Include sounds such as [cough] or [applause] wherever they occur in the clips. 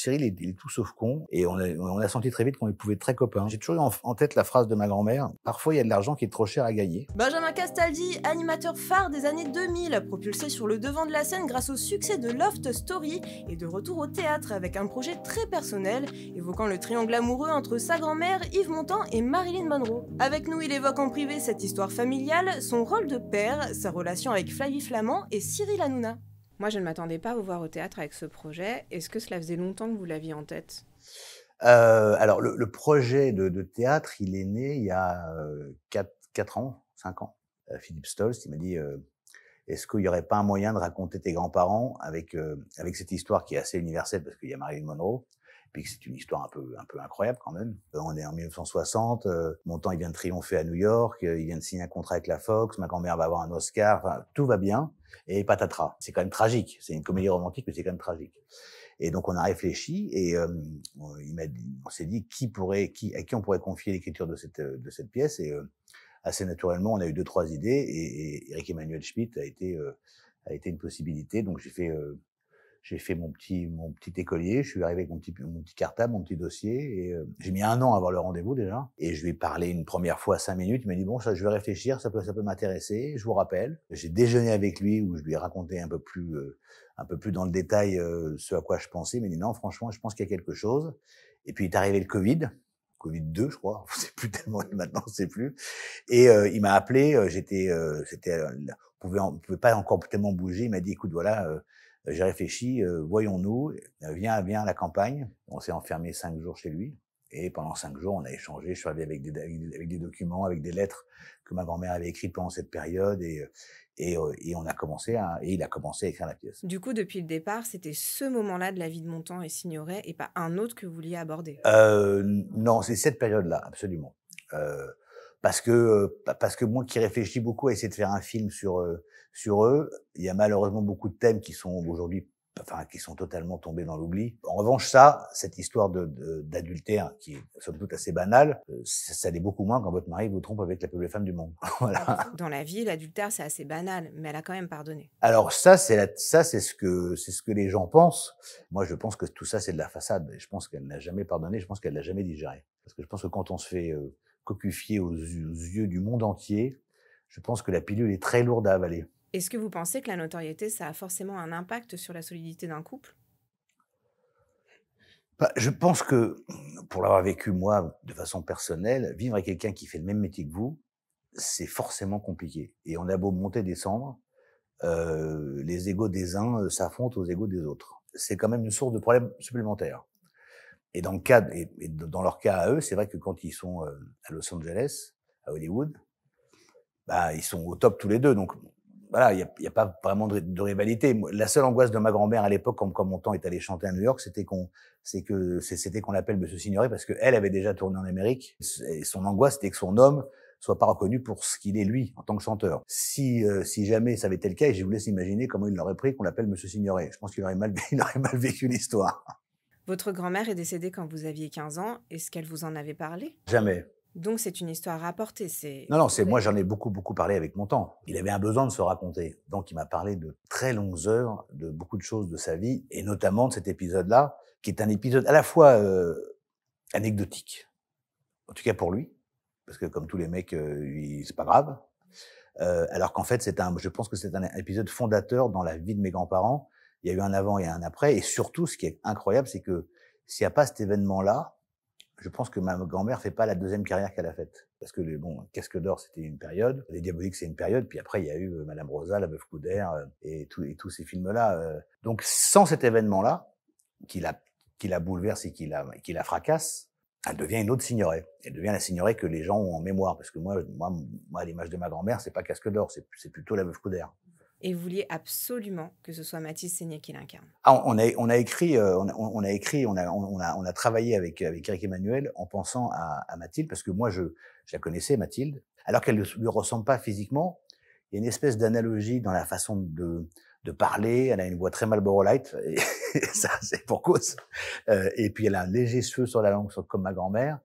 Cyril, il, est tout sauf con. Et on a, senti très vite qu'on pouvait très copains. J'ai toujours en, en, tête la phrase de ma grand-mère. Parfois, il y a de l'argent qui est trop cher à gagner. Benjamin Castaldi, animateur phare des années 2000, propulsé sur le devant de la scène grâce au succès de Loft Story et de retour au théâtre avec un projet très personnel, évoquant le triangle amoureux entre sa grand-mère, Yves Montand et Marilyn Monroe. Avec nous, il évoque en privé cette histoire familiale, son rôle de père, sa relation avec Flavie Flamand et Cyril Hanouna. Moi, je ne m'attendais pas à vous voir au théâtre avec ce projet. Est-ce que cela faisait longtemps que vous l'aviez en tête euh, Alors, le, projet de, théâtre, il est né il y a 4, euh, ans, 5 ans. Euh, Philippe Stolz, il m'a dit est-ce qu'il n'y aurait pas un moyen de raconter tes grands-parents avec, avec cette histoire qui est assez universelle parce qu'il y a Marilyn Monroe puis c'est une histoire un peu un peu incroyable quand même. On est en 1960, Mon temps, il vient de triompher à New York, il vient de signer un contrat avec la Fox, ma grand-mère va avoir un Oscar, tout va bien et patatras. C'est quand même tragique. C'est une comédie romantique, mais c'est quand même tragique. Et donc on a réfléchi et euh, il on s'est dit qui pourrait, qui à qui on pourrait confier l'écriture de cette euh, de cette pièce. Et euh, assez naturellement, on a eu deux trois idées et, Eric Emmanuel Schmitt a été a été une possibilité. Donc j'ai fait j'ai fait mon petit mon petit écolier, je suis arrivé avec mon petit mon petit cartable, mon petit dossier et euh, j'ai mis un an à avoir le rendez-vous déjà et je lui ai parlé une première fois cinq minutes, il m'a dit bon ça je vais réfléchir, ça peut ça peut m'intéresser, je vous rappelle. J'ai déjeuné avec lui où je lui ai raconté un peu plus euh, un peu plus dans le détail euh, ce à quoi je pensais, il m'a dit non franchement je pense qu'il y a quelque chose et puis il est arrivé le Covid. Covid 2, je crois, c'est [laughs] plus tellement [laughs] maintenant, c'est plus. Et il m'a appelé, j'étais, c'était, on pouvait, on pouvait pas encore tellement bouger. Il m'a dit, écoute, voilà, euh, j'ai réfléchi, euh, voyons-nous, euh, viens, viens à la campagne. On s'est enfermé cinq jours chez lui. Et pendant cinq jours, on a échangé. Je suis arrivé avec des, avec des documents, avec des lettres que ma grand-mère avait écrites pendant cette période. Et, et, et, on a commencé et il a commencé à écrire la pièce. Du coup, depuis le départ, c'était ce moment-là de la vie de Montand et Signoret et pas un autre que vous vouliez aborder euh, Non, c'est cette période-là, absolument. Euh, parce que parce que moi qui réfléchis beaucoup à essayer de faire un film sur sur eux. Il y a malheureusement beaucoup de thèmes qui sont aujourd'hui enfin qui sont totalement tombés dans l'oubli. En revanche, ça, cette histoire d'adultère qui est somme toute assez banale, euh, ça, l'est beaucoup moins quand votre mari vous trompe avec la plus belle femme du monde. [laughs] Ah, dans la vie, l'adultère c'est assez banal, mais elle a quand même pardonné. Alors ça, c'est ça c'est ce que c'est ce que les gens pensent. Moi, je pense que tout ça c'est de la façade. Je pense qu'elle n'a jamais pardonné. Je pense qu'elle l'a jamais digéré. Parce que je pense que quand on se fait euh, cocufier aux yeux du monde entier, je pense que la pilule est très lourde à avaler. Est-ce que vous pensez que la notoriété, ça a forcément un impact sur la solidité d'un couple bah, Je pense que, pour l'avoir vécu moi de façon personnelle, vivre avec quelqu'un qui fait le même métier que vous, c'est forcément compliqué. Et on a beau monter descendre, euh, les égaux des uns s'affrontent aux égaux des autres. C'est quand même une source de problèmes supplémentaires. Et dans le cas, dans leur cas à eux, c'est vrai que quand ils sont euh, à Los Angeles, à Hollywood, bah, ils sont au top tous les deux. Donc, voilà, il n'y a, pas vraiment de, rivalité. La seule angoisse de ma grand-mère à l'époque, quand mon temps est allé chanter à New York, c'était qu'on, c'est que, c'était qu'on l'appelle Monsieur Signoret parce qu'elle avait déjà tourné en Amérique. Et son angoisse, c'était que son homme soit pas reconnu pour ce qu'il est lui en tant que chanteur. Si, euh, jamais ça avait été le cas, je vous laisse imaginer comment il l'aurait pris qu'on l'appelle Monsieur Signoret. Je pense qu'il aurait mal, [laughs] il aurait mal vécu l'histoire. Votre grand-mère est décédée quand vous aviez 15 ans. Est-ce qu'elle vous en avait parlé Jamais. Donc c'est une histoire rapportée. C'est non, non, c'est moi j'en ai beaucoup beaucoup parlé avec mon temps. Il avait un besoin de se raconter, donc il m'a parlé de très longues heures, de beaucoup de choses de sa vie, et notamment de cet épisode-là, qui est un épisode à la fois euh, anecdotique, en tout cas pour lui, parce que comme tous les mecs, euh, c'est pas grave. Euh, alors qu'en fait, c'est un, je pense que c'est un épisode fondateur dans la vie de mes grands-parents. Il y a eu un avant et un après, et surtout, ce qui est incroyable, c'est que s'il n'y a pas cet événement-là, je pense que ma grand-mère fait pas la deuxième carrière qu'elle a faite. Parce que, les, bon, Casque d'Or, c'était une période, Les Diaboliques, c'est une période, puis après, il y a eu euh, Madame Rosa, La Veuve coudère euh, » et, et tous ces films-là. Euh. Donc, sans cet événement-là, qui la, qui la bouleverse et qui la, qui la fracasse, elle devient une autre signorée. Elle devient la signorée que les gens ont en mémoire. Parce que moi, moi, moi l'image de ma grand-mère, c'est pas Casque d'Or, c'est plutôt La Veuve coudère » et vous vouliez absolument que ce soit Mathilde Seignet qui l'incarne. Ah, on, a, euh, on a écrit, on, a, on a, écrit, on a, on a, travaillé avec, avec Eric Emmanuel en pensant à, à Mathilde, parce que moi, je, je la connaissais, Mathilde, alors qu'elle ne lui ressemble pas physiquement. Il y a une espèce d'analogie dans la façon de, de parler. Elle a une voix très Marlboro et [laughs] ça, c'est pour cause. Euh, et puis, elle a un léger cheveu sur la langue, comme ma grand-mère.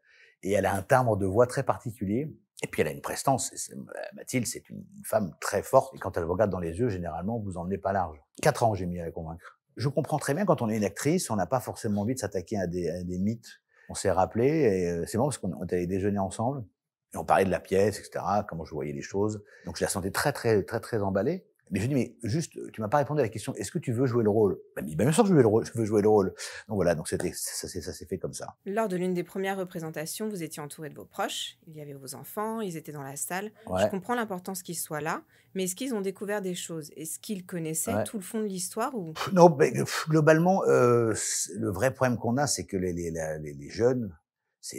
Et elle a un timbre de voix très particulier. Et puis elle a une prestance. Euh, Mathilde, c'est une femme très forte. Et quand elle vous regarde dans les yeux, généralement, vous en pas large. Quatre ans, j'ai mis à la convaincre. Je comprends très bien quand on est une actrice, on n'a pas forcément envie de s'attaquer à, à des, mythes. On s'est rappelé, et euh, c'est bon parce qu'on est allé déjeuner ensemble. Et on parlait de la pièce, etc., comment je voyais les choses. Donc je la sentais très, très, très, très emballée. Mais je dis, mais juste, tu m'as pas répondu à la question, est-ce que tu veux jouer le rôle bah bien sûr, que je veux, le rôle, je veux jouer le rôle. Donc voilà, donc c'était, ça, ça s'est fait comme ça. Lors de l'une des premières représentations, vous étiez entouré de vos proches, il y avait vos enfants, ils étaient dans la salle. Je comprends l'importance qu'ils soient là, mais est-ce qu'ils ont découvert des choses Est-ce qu'ils connaissaient tout le fond de l'histoire ou... Non, mais, globalement, euh, le vrai problème qu'on a, c'est que les jeunes,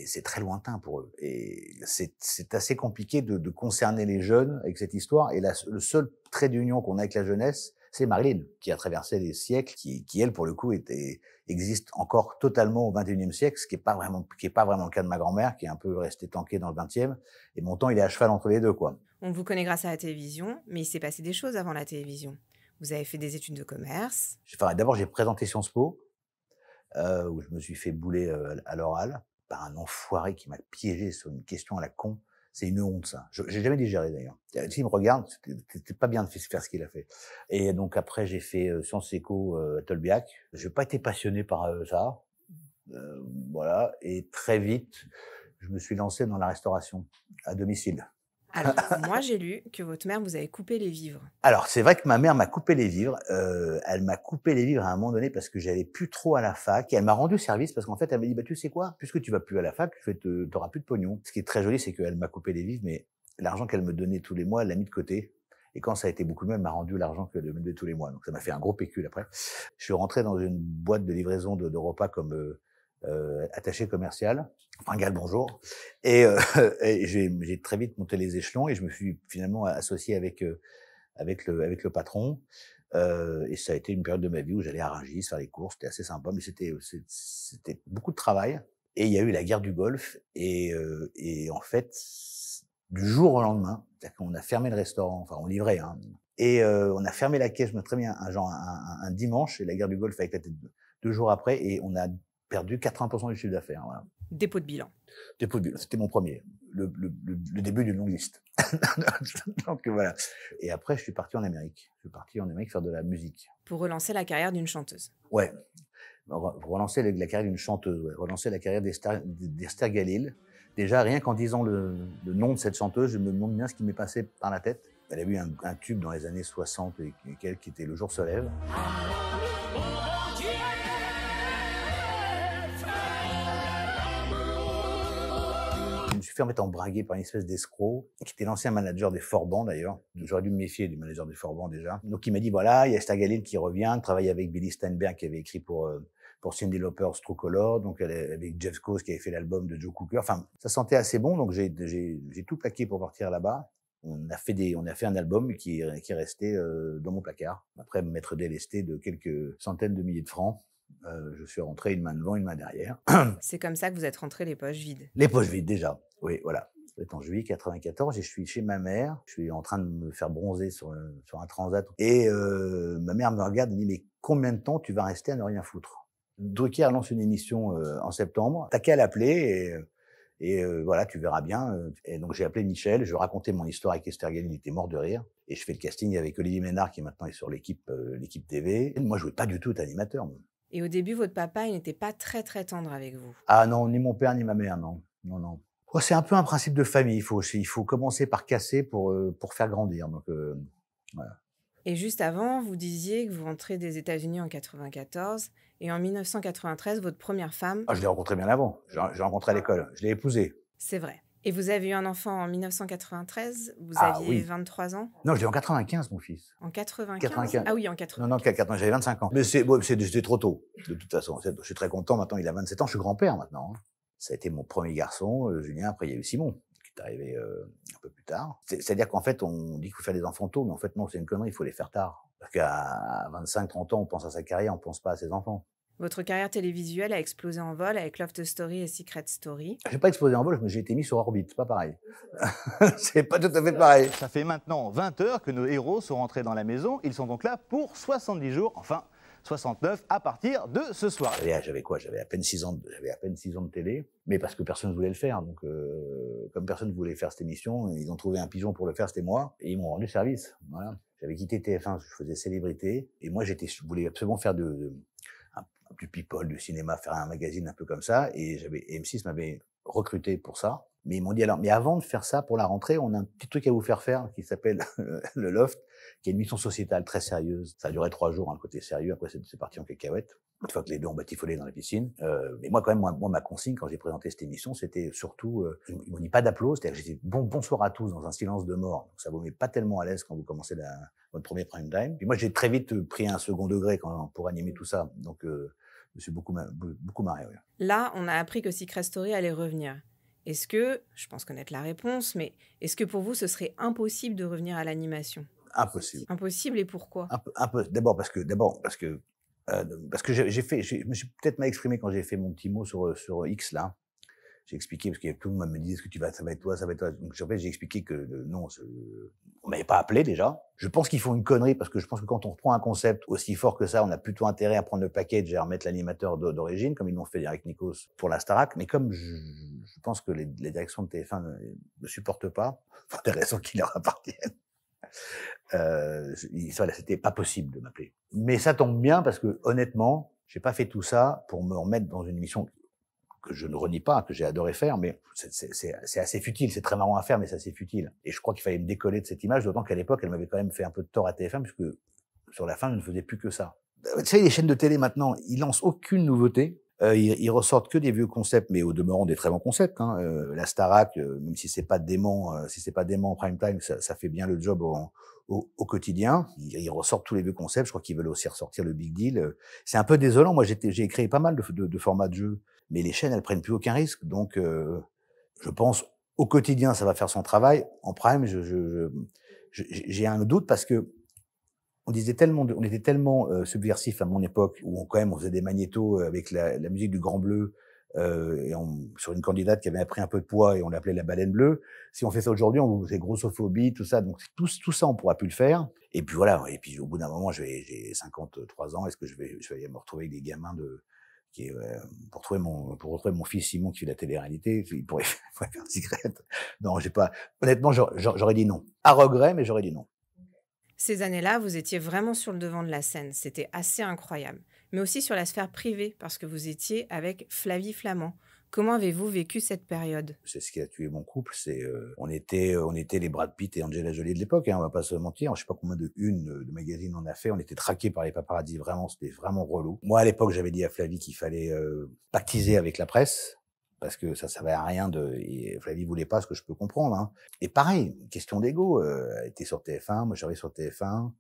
c'est très lointain pour eux. Et c'est assez compliqué de, de, concerner les jeunes avec cette histoire. Et la, le seul trait d'union qu'on a avec la jeunesse, c'est Marilyn, qui a traversé les siècles, qui, qui elle, pour le coup, était, existe encore totalement au 21 siècle, ce qui n'est pas vraiment, qui pas vraiment le cas de ma grand-mère, qui est un peu restée tankée dans le 20 Et mon temps, il est à cheval entre les deux, quoi. On vous connaît grâce à la télévision, mais il s'est passé des choses avant la télévision. Vous avez fait des études de commerce. D'abord, j'ai présenté Sciences Po, euh, où je me suis fait bouler euh, à l'oral par un enfoiré qui m'a piégé sur une question à la con. C'est une honte, ça. Je n'ai jamais digéré, d'ailleurs. Euh, il me regarde, c'était pas bien de faire ce qu'il a fait. Et donc, après, j'ai fait euh, Sciences Éco à euh, Tolbiac. Je n'ai pas été passionné par ça. voilà. Et très vite, je me suis lancé dans la restauration à domicile. Alors, [laughs] moi, j'ai lu que votre mère vous avait coupé les vivres. Alors, c'est vrai que ma mère m'a coupé les vivres. Euh, elle m'a coupé les vivres à un moment donné parce que j'allais plus trop à la fac. Et elle m'a rendu service parce qu'en fait, elle m'a dit, bah, tu sais quoi, puisque tu vas plus à la fac, tu n'auras plus de pognon. Ce qui est très joli, c'est qu'elle m'a coupé les vivres, mais l'argent qu'elle me donnait tous les mois, elle l'a mis de côté. Et quand ça a été beaucoup mieux, elle m'a rendu l'argent qu'elle me donnait tous les mois. Donc, ça m'a fait un gros pécule après. Je suis rentré dans une boîte de livraison de, de repas comme... Euh, euh, attaché commercial, Fringal bonjour, et, euh, [laughs] j'ai très vite monté les échelons et je me suis finalement associé avec euh, avec le avec le patron. et ça a été une période de ma vie où j'allais à Rangis faire les courses, c'était assez sympa, mais c'était c'était beaucoup de travail. Et il y a eu la guerre du Golfe et en fait du jour au lendemain, on a fermé le restaurant, enfin on livrait, hein, et on a fermé la caisse, je me très bien, un genre un, dimanche et la guerre du Golfe a éclaté deux jours après et on a perdu 80% du chiffre d'affaires. Dépôt de bilan. Dépôt de bilan, c'était mon premier, le, début d'une longue liste. [laughs] Et après, je suis parti en Amérique. Je suis parti en Amérique faire de la musique. Pour relancer la carrière d'une chanteuse. Ouais. Relancer la carrière d'une chanteuse, relancer la carrière d'Esther Galil. Déjà, rien qu'en disant le, nom de cette chanteuse, je me demande bien ce qui m'est passé par la tête. Elle a eu un, tube dans les années 60 et, quelques qui était Le jour se lève. fait en étant bragué par une espèce d'escroc, qui était l'ancien manager des Forban d'ailleurs. J'aurais dû me méfier du manager des Forbans déjà. Donc il m'a dit, voilà, il y a Stagaline qui revient, travaille avec Billy Steinberg qui avait écrit pour... Euh, pour True Color, donc avec Jeff Coase qui avait fait l'album de Joe Cooker. Enfin, ça sentait assez bon, donc j'ai, tout plaqué pour partir là-bas. On a fait des, on a fait un album qui, est resté euh, dans mon placard. Après me m'être délesté de quelques centaines de milliers de francs. Euh, je suis rentré une main devant, une main derrière. [clears throat] C'est comme ça que vous êtes rentré les poches vides. Les poches vides déjà, oui, voilà. C'est en juillet 94 et je suis chez ma mère. Je suis en train de me faire bronzer sur, euh, sur un transat. Et euh, ma mère me regarde et me dit mais combien de temps tu vas rester à ne rien foutre Drucker lance une émission euh, en septembre. T'as qu'à l'appeler et, voilà tu verras bien. Et donc j'ai appelé Michel. Je racontais mon histoire avec Estergen. Il était mort de rire et je fais le casting avec Olivier Ménard qui maintenant est sur l'équipe l'équipe TV. moi, je jouais pas du tout animateur. Et au début, votre papa, il n'était pas très très tendre avec vous. Ah non, ni mon père ni ma mère, non, non, non. Oh, c'est un peu un principe de famille. Il faut, il faut commencer par casser pour euh, pour faire grandir. Donc euh, Et juste avant, vous disiez que vous rentrez des États-Unis en 94 et en 1993, votre première femme. Ah, je l'ai rencontrée bien avant. J'ai rencontré à ah. l'école. Je l'ai épousée. C'est vrai. Et vous avez eu un enfant en 1993, vous ah aviez 23 ans Non, je l'ai en 95, mon fils. En 95, Ah oui, en 95. Non, non, j'avais 25 ans. Mais c'était trop tôt, de toute façon. Je suis très content maintenant, il a 27 ans, je suis grand-père maintenant. Hein. Ça a été mon premier garçon, euh, Julien, après il y a eu Simon qui est arrivé euh, un peu plus tard. C'est-à-dire qu'en fait, on dit qu'il faut faire des enfants tôt, mais en fait, non, c'est une connerie, il faut les faire tard. Parce qu'à 25, 30 ans, on pense à sa carrière, on pense pas à ses enfants. Votre carrière télévisuelle a explosé en vol avec Love Story et Secret Story. Ah, j'ai pas explosé en vol, mais j'ai été mis sur orbite, n'est pas pareil. [laughs] c'est pas tout à fait pareil. Ça fait maintenant 20 heures que nos héros sont rentrés dans la maison. Ils sont donc là pour 70 jours, enfin 69 à partir de ce soir. J'avais quoi J'avais à peine 6 ans, j'avais à peine 6 ans de télé, mais parce que personne ne voulait le faire. Donc, euh, comme personne ne voulait faire cette émission, ils ont trouvé un pigeon pour le faire, c'était moi, et ils m'ont rendu service. Voilà. J'avais quitté TF1, je faisais célébrité, et moi j'étais, je voulais absolument faire de du people, du cinéma, faire un magazine un peu comme ça. Et j'avais M6 m'avait recruté pour ça. Mais ils m'ont dit alors, mais avant de faire ça pour la rentrée, on a un petit truc à vous faire faire qui s'appelle [laughs] le Loft, qui est une mission sociétale très sérieuse. Ça a duré trois jours, hein, le côté sérieux. Après, c'est parti en cacahuète. Une fois que les deux ont batifolé dans la piscine. Euh, mais moi, quand même, moi, ma consigne, quand j'ai présenté cette émission, c'était surtout, euh, ils m'ont dit pas d'applaudissements, c'est-à-dire bon, bonsoir à tous dans un silence de mort. Donc, ça vous met pas tellement à l'aise quand vous commencez la, premier prime time. moi, j'ai très vite euh, pris un second degré quand, pour animer tout ça. Donc, euh, je me suis beaucoup, beaucoup marré. Là, on a appris que Secret Story allait revenir. Est-ce que, je pense connaître la réponse, mais est-ce que pour vous, ce serait impossible de revenir à l'animation Impossible. Impossible et pourquoi D'abord parce que, d'abord parce que, euh, parce que j'ai fait, je me suis peut-être mal exprimé quand j'ai fait mon petit mot sur sur X là. J'ai expliqué parce que tout le monde me disait ce que tu vas, ça va être toi, ça va être toi. Donc j'ai expliqué que euh, non, on m'avait pas appelé déjà. Je pense qu'ils font une connerie parce que je pense que quand on reprend un concept aussi fort que ça, on a plutôt intérêt à prendre le package et à remettre l'animateur d'origine, comme ils l'ont fait avec Nikos pour la Mais comme je, pense que les, directions de TF1 ne, supportent pas, [laughs] pour des raisons qui leur appartiennent. Euh, voilà, c'était pas possible de m'appeler. Mais ça tombe bien parce que honnêtement, j'ai pas fait tout ça pour me remettre dans une mission que je ne renie pas, que j'ai adoré faire, mais c'est assez futile, c'est très marrant à faire, mais c'est assez futile. Et je crois qu'il fallait me décoller de cette image, d'autant qu'à l'époque, elle m'avait quand même fait un peu de tort à TF1, puisque sur la fin, je ne faisais plus que ça. Bah, tu sais, les chaînes de télé maintenant, ils lancent aucune nouveauté, euh, ils, ils, ressortent que des vieux concepts, mais au demeurant des très bons concepts. Hein. Euh, la Starac, euh, même si c'est pas dément, euh, si c'est pas dément en prime time, ça, ça, fait bien le job au, quotidien. Ils, ressortent tous les vieux concepts. Je crois qu'ils veulent aussi ressortir le big deal. C'est un peu désolant. Moi, j'ai créé pas mal de, de, formats de jeu, mais les chaînes, elles prennent plus aucun risque. Donc, je pense au quotidien, ça va faire son travail. En prime, je, j'ai un doute parce que on disait tellement, on était tellement euh, subversif à mon époque où on quand même on faisait des magnétos euh, avec la, musique du Grand Bleu euh, et on, sur une candidate qui avait pris un peu de poids et on l'appelait la baleine bleue. Si on fait ça aujourd'hui, on faisait grossophobie, tout ça. Donc tout, tout ça, on pourra plus le faire. Et puis voilà. Et puis au bout d'un moment, j'ai 53 ans. Est-ce que je vais, je me retrouver avec des gamins de qui pour retrouver mon pour retrouver mon fils Simon qui fait la télé-réalité, [laughs] il pourrait, faire un cigarette. Non, j'ai pas. Honnêtement, j'aurais dit non. À regret, mais j'aurais dit non. Ces années-là, vous étiez vraiment sur le devant de la scène. C'était assez incroyable. Mais aussi sur la sphère privée, parce que vous étiez avec Flavie Flamand. Comment avez-vous vécu cette période C'est ce qui a tué mon couple. C'est euh, on était on était les Brad Pitt et Angela Jolie de l'époque. Hein, on va pas se mentir. Je sais pas combien de une euh, de magazines on a fait. On était traqués par les paparazzis, Vraiment, c'était vraiment relou. Moi à l'époque, j'avais dit à Flavie qu'il fallait euh, pactiser avec la presse parce que ça servait à rien de et Flavie voulait pas ce que je peux comprendre hein. et pareil question d'ego euh, elle était sur TF1 moi j'arrivais sur TF1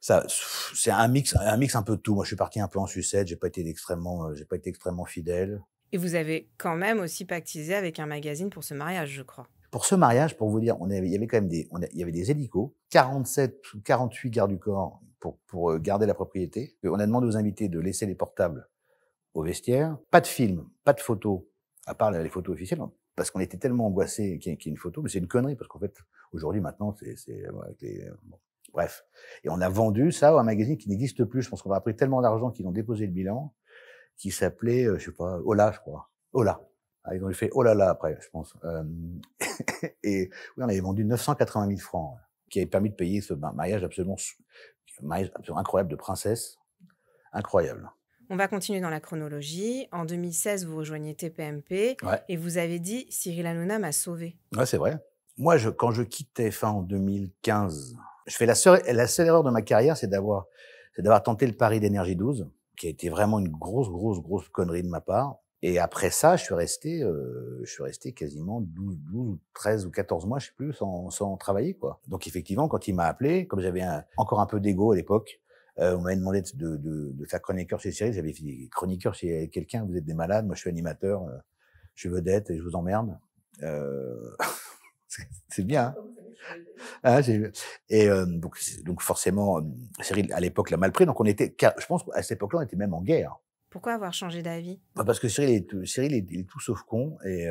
ça c'est un mix un mix un peu de tout moi je suis parti un peu en sucette j'ai pas été extrêmement euh, j'ai pas été extrêmement fidèle et vous avez quand même aussi pactisé avec un magazine pour ce mariage je crois pour ce mariage pour vous dire on il y avait quand même des il y avait des hélicos 47 ou 48 gardes du corps pour pour euh, garder la propriété on a demandé aux invités de laisser les portables au vestiaire pas de film pas de photos à part les photos officielles, hein, parce qu'on était tellement angoissé qu'il y, ait une photo, mais c'est une connerie, parce qu'en fait, aujourd'hui, maintenant, c'est... Euh, euh, bref. Et on a vendu ça à un magazine qui n'existe plus. Je pense qu'on a pris tellement d'argent qu'ils ont déposé le bilan, qui s'appelait, euh, je sais pas, Ola, je crois. Ola. Ah, ils ont fait oh là après, je pense. [laughs] et on avait vendu 980 000 francs, qui avait permis de payer ce mariage absolument incroyable de princesse, incroyable. On va continuer dans la chronologie. En 2016, vous rejoignez TPMP et vous avez dit Cyril Hanouna m'a sauvé. Ouais, c'est vrai. Moi, quand je quittais fin en 2015, je fais la seule, erreur de ma carrière, c'est d'avoir, tenté le pari d'énergie 12, qui a été vraiment une grosse, grosse, grosse connerie de ma part. Et après ça, je suis resté, euh, je suis resté quasiment 12, 12, 13 ou 14 mois, je sais plus, sans, sans travailler, quoi. Donc effectivement, quand il m'a appelé, comme j'avais encore un peu d'ego à l'époque, euh, on m'avait demandé de, de, de, faire chroniqueur chez Cyril. J'avais dit chroniqueur chez quelqu'un. Vous êtes des malades. Moi, je suis animateur. Euh, je suis vedette et je vous emmerde. Euh... [laughs] c'est bien. Hein, ah, et euh, donc, donc forcément, Cyril à l'époque l'a mal pris. Donc on était, je pense, à cette époque-là, on était même en guerre. Pourquoi avoir changé d'avis bah, Parce que Cyril est, Cyril est, est tout sauf con et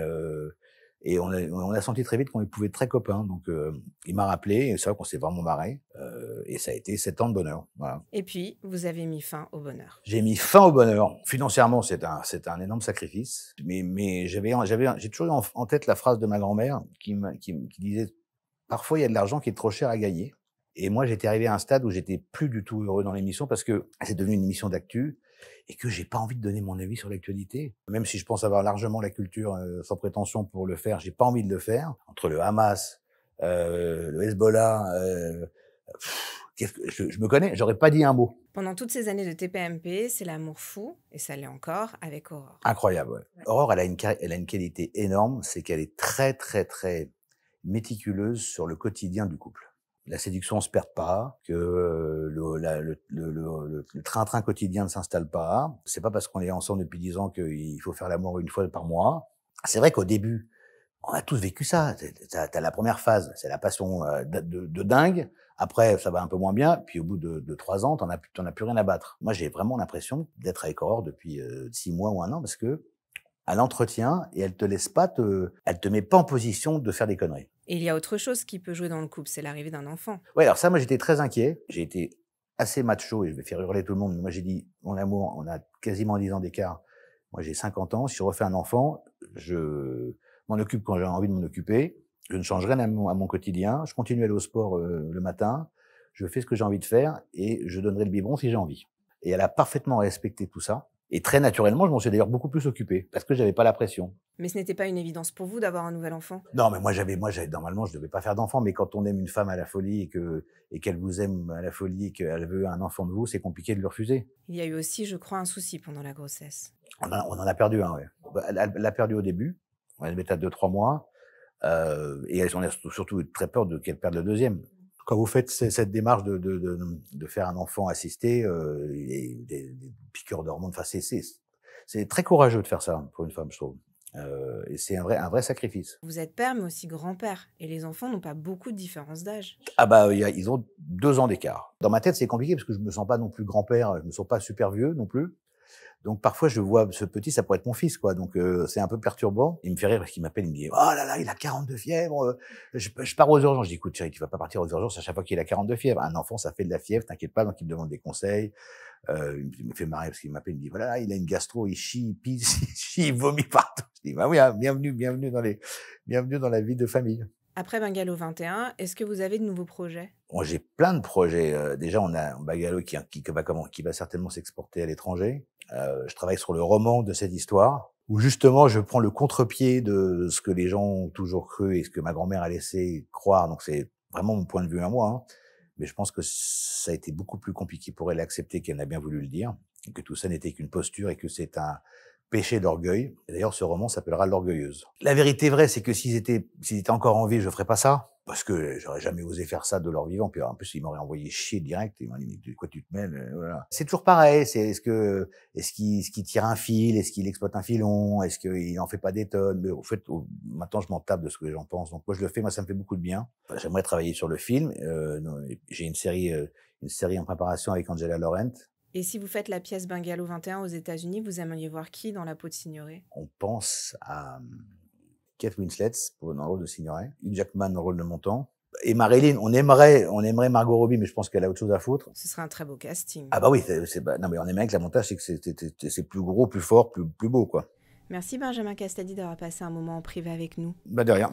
et on a, senti très vite qu'on pouvait être très copains. Donc, euh, il m'a rappelé, et c'est vrai qu'on s'est vraiment marré. Euh, et ça a été sept ans de bonheur. Et puis, vous avez mis fin au bonheur. J'ai mis fin au bonheur. Financièrement, c'est un, c'est un énorme sacrifice. Mais, mais j'avais, j'avais, j'ai toujours en, en, tête la phrase de ma grand-mère qui, qui, qui disait parfois il y a de l'argent qui est trop cher à gagner. Et moi, j'étais arrivé à un stade où j'étais plus du tout heureux dans l'émission parce que c'est devenu une émission d'actu et que j'ai pas envie de donner mon avis sur l'actualité. Même si je pense avoir largement la culture euh, sans prétention pour le faire, j'ai pas envie de le faire. Entre le Hamas, euh, le Hezbollah, euh, je, me connais, j'aurais pas dit un mot. Pendant toutes ces années de TPMP, c'est l'amour fou, et ça l'est encore, avec Aurore. Incroyable, Aurore, elle a une qualité énorme, c'est qu'elle est très, très, très méticuleuse sur le quotidien du couple la séduction ne se perde pas, que euh, le, le, le, le train-train quotidien ne s'installe pas. C'est pas parce qu'on est ensemble depuis dix ans qu'il faut faire l'amour une fois par mois. C'est vrai qu'au début, on a tous vécu ça. T'as la première phase, c'est la passion euh, de, dingue. Après, ça va un peu moins bien. Puis au bout de, trois ans, t'en as, as plus rien à battre. Moi, j'ai vraiment l'impression d'être avec Aurore depuis euh, six mois ou un an parce que à l'entretien et elle te laisse pas te, elle te met pas en position de faire des conneries. Et il y a autre chose qui peut jouer dans le couple, c'est l'arrivée d'un enfant. Ouais, alors ça, moi, j'étais très inquiet. J'ai été assez macho et je vais faire hurler tout le monde. Mais moi, j'ai dit, mon amour, on a quasiment 10 ans d'écart. Moi, j'ai 50 ans. Si je refais un enfant, je m'en occupe quand j'ai envie de m'en occuper. Je ne change rien à mon, quotidien. Je continue à aller au sport euh, le matin. Je fais ce que j'ai envie de faire et je donnerai le biberon si j'ai envie. Et elle a parfaitement respecté tout ça. Et très naturellement, je m'en suis d'ailleurs beaucoup plus occupé parce que je j'avais pas la pression. Mais ce n'était pas une évidence pour vous d'avoir un nouvel enfant Non, mais moi j'avais, moi j'avais normalement je devais pas faire d'enfant, mais quand on aime une femme à la folie et que et qu'elle vous aime à la folie et qu'elle veut un enfant de vous, c'est compliqué de le refuser. Il y a eu aussi, je crois, un souci pendant la grossesse. On, en a perdu un. Hein, Elle l'a perdu au début. elle mettait à deux trois mois, euh, et on a surtout très peur de qu'elle perde le deuxième quand vous faites cette démarche de, de, faire un enfant assisté, euh, des, des, piqueurs d'hormones, enfin c'est très courageux de faire ça pour une femme, je trouve. Euh, et c'est un vrai, un vrai sacrifice. Vous êtes père, mais aussi grand-père. Et les enfants n'ont pas beaucoup de différence d'âge. Ah bah, ils ont deux ans d'écart. Dans ma tête, c'est compliqué parce que je me sens pas non plus grand-père, je me sens pas super vieux non plus. Donc parfois je vois ce petit, ça pourrait être mon fils quoi. Donc euh, c'est un peu perturbant. Il me fait rire parce qu'il m'appelle, il me dit "Oh là là, il a 42 fièvres. Euh, je, je pars aux urgences." Je dis "Écoute chérie, tu vas pas partir aux urgences à chaque fois qu'il a 42 fièvres. Un enfant, ça fait de la fièvre, t'inquiète pas." Donc il me demande des conseils. Euh, il me fait marrer parce qu'il m'appelle, il me dit "Voilà, il a une gastro, il chie, il pisse, [laughs] il, chie, il vomit partout." Je dis bah oui, hein, bienvenue, bienvenue dans les bienvenue dans la vie de famille." Après Bungalow 21, est-ce que vous avez de nouveaux projets oh, J'ai plein de projets. Euh, déjà, on a Bungalow qui, qui, va, comment, qui va certainement s'exporter à l'étranger. Euh, je travaille sur le roman de cette histoire, où justement je prends le contre-pied de ce que les gens ont toujours cru et ce que ma grand-mère a laissé croire. Donc c'est vraiment mon point de vue à moi. Hein. Mais je pense que ça a été beaucoup plus compliqué pour elle d'accepter qu'elle n'a bien voulu le dire, et que tout ça n'était qu'une posture et que c'est un, péché d'orgueil. D'ailleurs, ce roman s'appellera L'orgueilleuse. La vérité vraie, c'est que s'ils étaient, s'ils étaient encore en vie, je ferais pas ça. Parce que j'aurais jamais osé faire ça de leur vivant. Puis en plus, ils m'auraient envoyé chier direct. Ils m'ont dit, quoi tu te mêles? Euh, voilà. C'est toujours pareil. C'est, est-ce que, est-ce qu'il, est tire un fil? Est-ce qu'il exploite un filon? Est-ce qu'il n'en fait pas des tonnes? Mais au fait, maintenant, je m'en tape de ce que j'en pense. Donc moi, je le fais. Moi, ça me fait beaucoup de bien. J'aimerais travailler sur le film. Euh, J'ai une série, euh, une série en préparation avec Angela Laurent et si vous faites la pièce Bungalow 21 aux États-Unis, vous aimeriez voir qui dans la peau de Signoret On pense à hum, Kate Winslet pour dans le rôle de Signoret, Hugh Jackman dans le rôle de montant Et Marilyn, on aimerait, on aimerait Margot Robbie, mais je pense qu'elle a autre chose à foutre. Ce serait un très beau casting. Ah bah oui, non mais on aimerait que l'avantage c'est que c'est, plus gros, plus fort, plus, plus beau quoi. Merci Benjamin Castadi d'avoir passé un moment en privé avec nous. Bah de rien.